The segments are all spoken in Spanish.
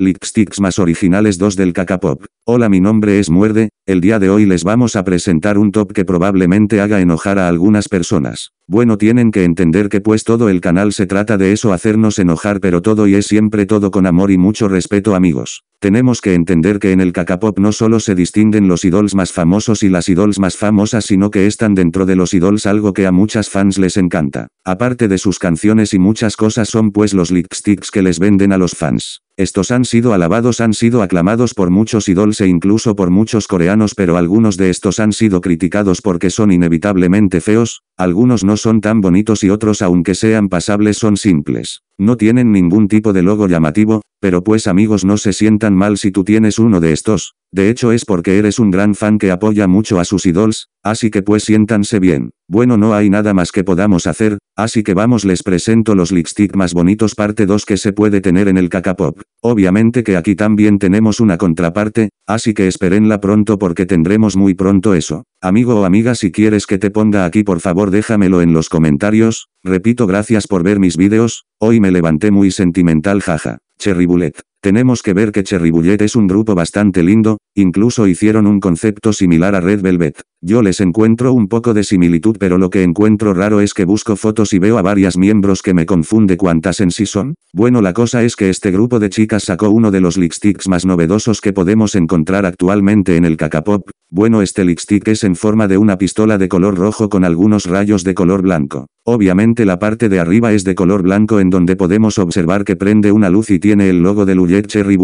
Lipsticks más originales 2 del Cacapop. Hola mi nombre es Muerde, el día de hoy les vamos a presentar un top que probablemente haga enojar a algunas personas. Bueno tienen que entender que pues todo el canal se trata de eso hacernos enojar pero todo y es siempre todo con amor y mucho respeto amigos. Tenemos que entender que en el pop no solo se distinguen los idols más famosos y las idols más famosas sino que están dentro de los idols algo que a muchas fans les encanta. Aparte de sus canciones y muchas cosas son pues los lipsticks que les venden a los fans. Estos han sido alabados, han sido aclamados por muchos idols e incluso por muchos coreanos pero algunos de estos han sido criticados porque son inevitablemente feos, algunos no son tan bonitos y otros aunque sean pasables son simples. No tienen ningún tipo de logo llamativo, pero pues amigos no se sientan mal si tú tienes uno de estos. De hecho es porque eres un gran fan que apoya mucho a sus idols, así que pues siéntanse bien. Bueno no hay nada más que podamos hacer, así que vamos les presento los lipstick más bonitos parte 2 que se puede tener en el Kakapop. Obviamente que aquí también tenemos una contraparte, así que esperenla pronto porque tendremos muy pronto eso. Amigo o amiga si quieres que te ponga aquí por favor déjamelo en los comentarios, repito gracias por ver mis vídeos, hoy me levanté muy sentimental jaja, Cherry Bullet. Tenemos que ver que Cherry Bullet es un grupo bastante lindo, incluso hicieron un concepto similar a Red Velvet. Yo les encuentro un poco de similitud pero lo que encuentro raro es que busco fotos y veo a varias miembros que me confunde cuántas en sí son. Bueno la cosa es que este grupo de chicas sacó uno de los lipsticks más novedosos que podemos encontrar actualmente en el Kakapop. Bueno este lipstick es en forma de una pistola de color rojo con algunos rayos de color blanco. Obviamente la parte de arriba es de color blanco en donde podemos observar que prende una luz y tiene el logo de del Che Cherry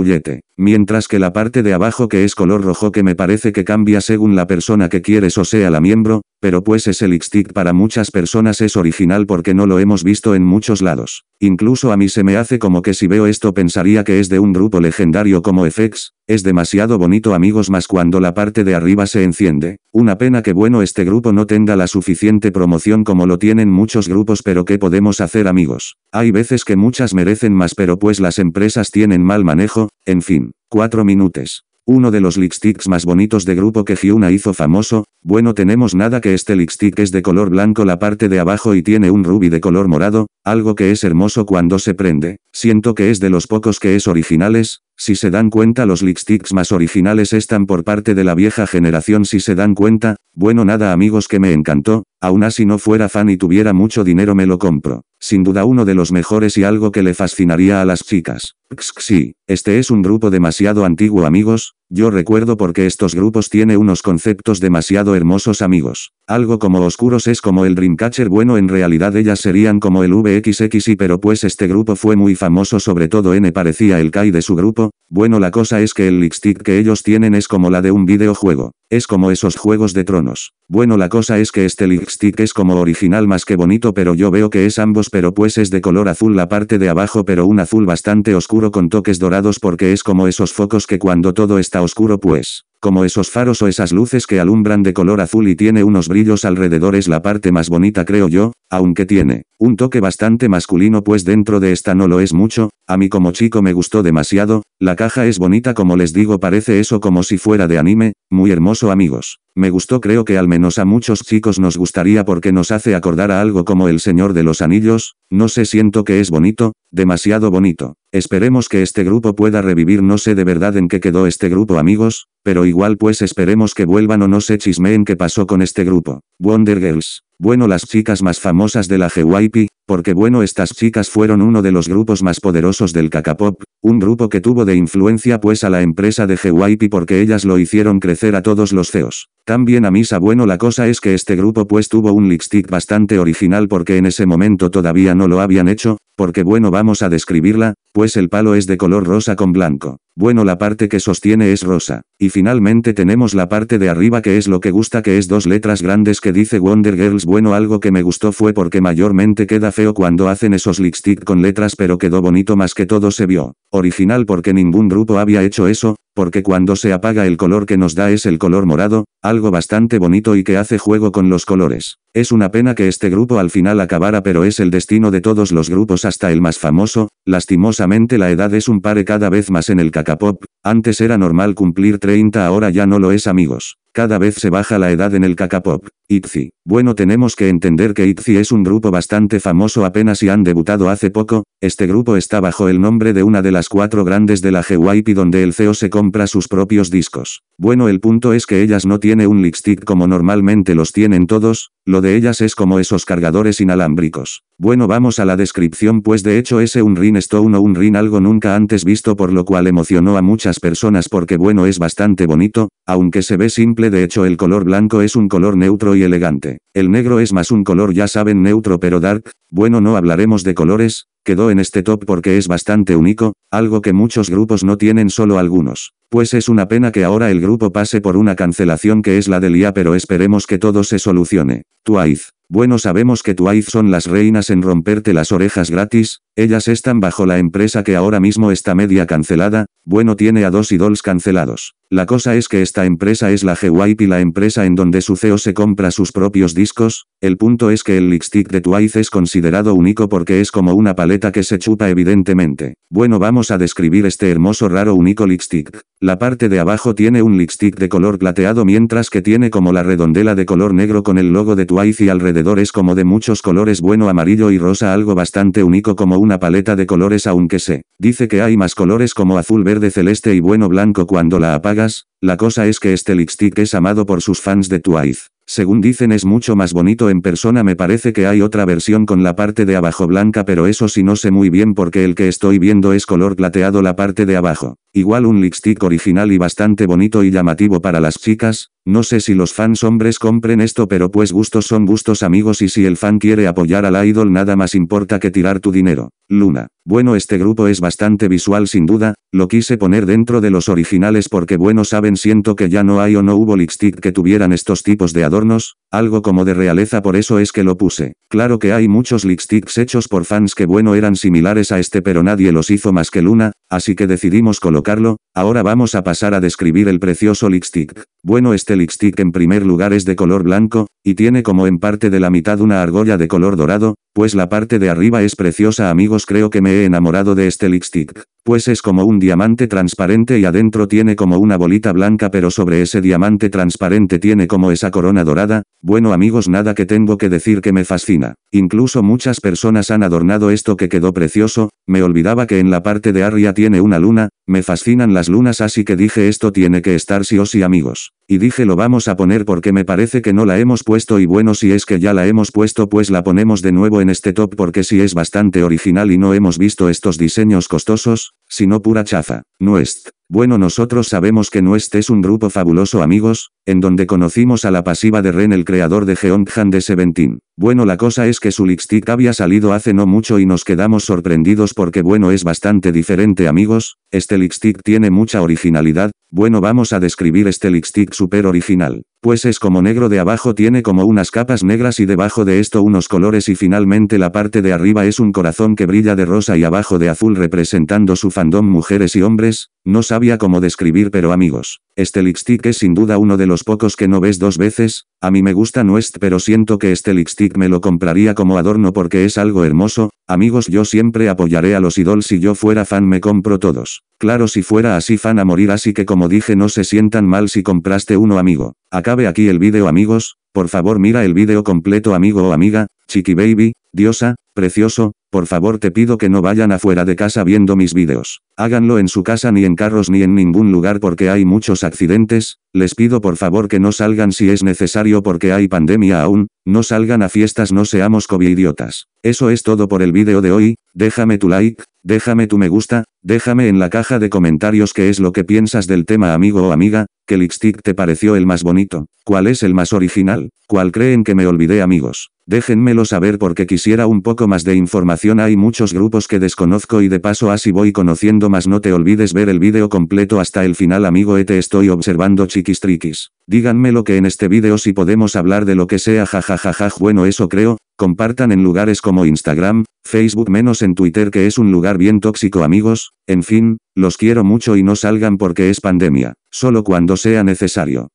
mientras que la parte de abajo que es color rojo que me parece que cambia según la persona que quieres o sea la miembro, pero pues es el para muchas personas es original porque no lo hemos visto en muchos lados. Incluso a mí se me hace como que si veo esto pensaría que es de un grupo legendario como FX, es demasiado bonito amigos más cuando la parte de arriba se enciende. Una pena que bueno este grupo no tenga la suficiente promoción como lo tienen muchos grupos pero ¿qué podemos hacer amigos? Hay veces que muchas merecen más pero pues las empresas tienen mal manejo, en fin. cuatro minutos. Uno de los lipsticks más bonitos de grupo que Hyuna hizo famoso, bueno tenemos nada que este lipstick es de color blanco la parte de abajo y tiene un rubí de color morado, algo que es hermoso cuando se prende, siento que es de los pocos que es originales, si se dan cuenta los lipsticks más originales están por parte de la vieja generación si se dan cuenta, bueno nada amigos que me encantó, aún así no fuera fan y tuviera mucho dinero me lo compro, sin duda uno de los mejores y algo que le fascinaría a las chicas. Xxi, este es un grupo demasiado antiguo amigos, yo recuerdo porque estos grupos tiene unos conceptos demasiado hermosos amigos. Algo como oscuros es como el Dreamcatcher bueno en realidad ellas serían como el VXXY pero pues este grupo fue muy famoso sobre todo N parecía el Kai de su grupo, bueno la cosa es que el lipstick que ellos tienen es como la de un videojuego. Es como esos juegos de tronos. Bueno la cosa es que este lipstick es como original más que bonito pero yo veo que es ambos pero pues es de color azul la parte de abajo pero un azul bastante oscuro con toques dorados porque es como esos focos que cuando todo está oscuro pues. Como esos faros o esas luces que alumbran de color azul y tiene unos brillos alrededor es la parte más bonita creo yo, aunque tiene un toque bastante masculino pues dentro de esta no lo es mucho, a mí como chico me gustó demasiado, la caja es bonita como les digo parece eso como si fuera de anime, muy hermoso amigos. Me gustó creo que al menos a muchos chicos nos gustaría porque nos hace acordar a algo como El Señor de los Anillos, no sé siento que es bonito, demasiado bonito. Esperemos que este grupo pueda revivir no sé de verdad en qué quedó este grupo amigos, pero igual pues esperemos que vuelvan o no se chismeen qué pasó con este grupo. Wonder Girls. Bueno las chicas más famosas de la JYP, porque bueno estas chicas fueron uno de los grupos más poderosos del Pop un grupo que tuvo de influencia pues a la empresa de JYP porque ellas lo hicieron crecer a todos los CEOs. También a misa bueno la cosa es que este grupo pues tuvo un lipstick bastante original porque en ese momento todavía no lo habían hecho, porque bueno vamos a describirla, pues el palo es de color rosa con blanco. Bueno la parte que sostiene es rosa. Y finalmente tenemos la parte de arriba que es lo que gusta que es dos letras grandes que dice Wonder Girls bueno algo que me gustó fue porque mayormente queda feo cuando hacen esos lipstick con letras pero quedó bonito más que todo se vio original porque ningún grupo había hecho eso, porque cuando se apaga el color que nos da es el color morado, algo bastante bonito y que hace juego con los colores. Es una pena que este grupo al final acabara pero es el destino de todos los grupos hasta el más famoso, lastimosamente la edad es un pare cada vez más en el cacapop, antes era normal cumplir tres 30 ahora ya no lo es amigos. Cada vez se baja la edad en el cacapop. ITZY. Bueno tenemos que entender que ITZY es un grupo bastante famoso apenas si han debutado hace poco, este grupo está bajo el nombre de una de las cuatro grandes de la y donde el CEO se compra sus propios discos. Bueno el punto es que ellas no tiene un lipstick como normalmente los tienen todos, lo de ellas es como esos cargadores inalámbricos. Bueno vamos a la descripción pues de hecho ese un ring stone o un ring algo nunca antes visto por lo cual emocionó a muchas personas porque bueno es bastante bonito, aunque se ve simple de hecho el color blanco es un color neutro y elegante. El negro es más un color ya saben neutro pero dark, bueno no hablaremos de colores, quedó en este top porque es bastante único, algo que muchos grupos no tienen solo algunos. Pues es una pena que ahora el grupo pase por una cancelación que es la del IA pero esperemos que todo se solucione. Twice. Bueno sabemos que Twice son las reinas en romperte las orejas gratis, ellas están bajo la empresa que ahora mismo está media cancelada, bueno tiene a dos idols cancelados. La cosa es que esta empresa es la g y la empresa en donde su CEO se compra sus propios discos, el punto es que el lipstick de Twice es considerado único porque es como una paleta que se chupa evidentemente. Bueno vamos a describir este hermoso raro único lipstick. La parte de abajo tiene un lipstick de color plateado mientras que tiene como la redondela de color negro con el logo de Twice y alrededor es como de muchos colores bueno amarillo y rosa algo bastante único como una paleta de colores aunque se dice que hay más colores como azul verde de celeste y bueno blanco cuando la apagas, la cosa es que este lipstick es amado por sus fans de Twice. Según dicen es mucho más bonito en persona me parece que hay otra versión con la parte de abajo blanca pero eso sí no sé muy bien porque el que estoy viendo es color plateado la parte de abajo. Igual un lipstick original y bastante bonito y llamativo para las chicas, no sé si los fans hombres compren esto pero pues gustos son gustos amigos y si el fan quiere apoyar al idol nada más importa que tirar tu dinero. Luna. Bueno este grupo es bastante visual sin duda, lo quise poner dentro de los originales porque bueno saben siento que ya no hay o no hubo lipstick que tuvieran estos tipos de adornos algo como de realeza por eso es que lo puse. Claro que hay muchos lipsticks hechos por fans que bueno eran similares a este pero nadie los hizo más que Luna, así que decidimos colocarlo, ahora vamos a pasar a describir el precioso lipstick. Bueno este lipstick en primer lugar es de color blanco, y tiene como en parte de la mitad una argolla de color dorado, pues la parte de arriba es preciosa amigos creo que me he enamorado de este lipstick. Pues es como un diamante transparente y adentro tiene como una bolita blanca pero sobre ese diamante transparente tiene como esa corona dorada, bueno amigos nada que tengo que decir que me fascina. Incluso muchas personas han adornado esto que quedó precioso, me olvidaba que en la parte de arriba tiene una luna, me fascinan las lunas así que dije esto tiene que estar sí o sí amigos y dije lo vamos a poner porque me parece que no la hemos puesto y bueno si es que ya la hemos puesto pues la ponemos de nuevo en este top porque si es bastante original y no hemos visto estos diseños costosos, sino pura chaza. Nuest. Bueno nosotros sabemos que no es un grupo fabuloso amigos, en donde conocimos a la pasiva de Ren el creador de Geontjan de Seventeen. Bueno la cosa es que su lipstick había salido hace no mucho y nos quedamos sorprendidos porque bueno es bastante diferente amigos, este lipstick tiene mucha originalidad, bueno vamos a describir este lipstick super original. Pues es como negro de abajo tiene como unas capas negras y debajo de esto unos colores y finalmente la parte de arriba es un corazón que brilla de rosa y abajo de azul representando su fandom mujeres y hombres, no sabía cómo describir pero amigos, este lipstick es sin duda uno de los pocos que no ves dos veces, a mí me gusta Nuest pero siento que este lipstick me lo compraría como adorno porque es algo hermoso, amigos yo siempre apoyaré a los idols si yo fuera fan me compro todos, claro si fuera así fan a morir así que como dije no se sientan mal si compraste uno amigo, acabe aquí el vídeo amigos, por favor mira el vídeo completo amigo o amiga, chiqui baby, diosa, precioso, por favor te pido que no vayan afuera de casa viendo mis vídeos. Háganlo en su casa ni en carros ni en ningún lugar porque hay muchos accidentes, les pido por favor que no salgan si es necesario porque hay pandemia aún, no salgan a fiestas no seamos covidiotas. Eso es todo por el vídeo de hoy, déjame tu like, déjame tu me gusta, déjame en la caja de comentarios qué es lo que piensas del tema amigo o amiga, ¿Qué lipstick te pareció el más bonito? ¿Cuál es el más original? ¿Cuál creen que me olvidé amigos? Déjenmelo saber porque quisiera un poco más de información hay muchos grupos que desconozco y de paso así voy conociendo más no te olvides ver el vídeo completo hasta el final amigo te estoy observando chiquis triquis. Díganme lo que en este vídeo si podemos hablar de lo que sea jajajaja bueno eso creo, compartan en lugares como Instagram, Facebook menos en Twitter que es un lugar bien tóxico amigos, en fin, los quiero mucho y no salgan porque es pandemia, solo cuando sea necesario.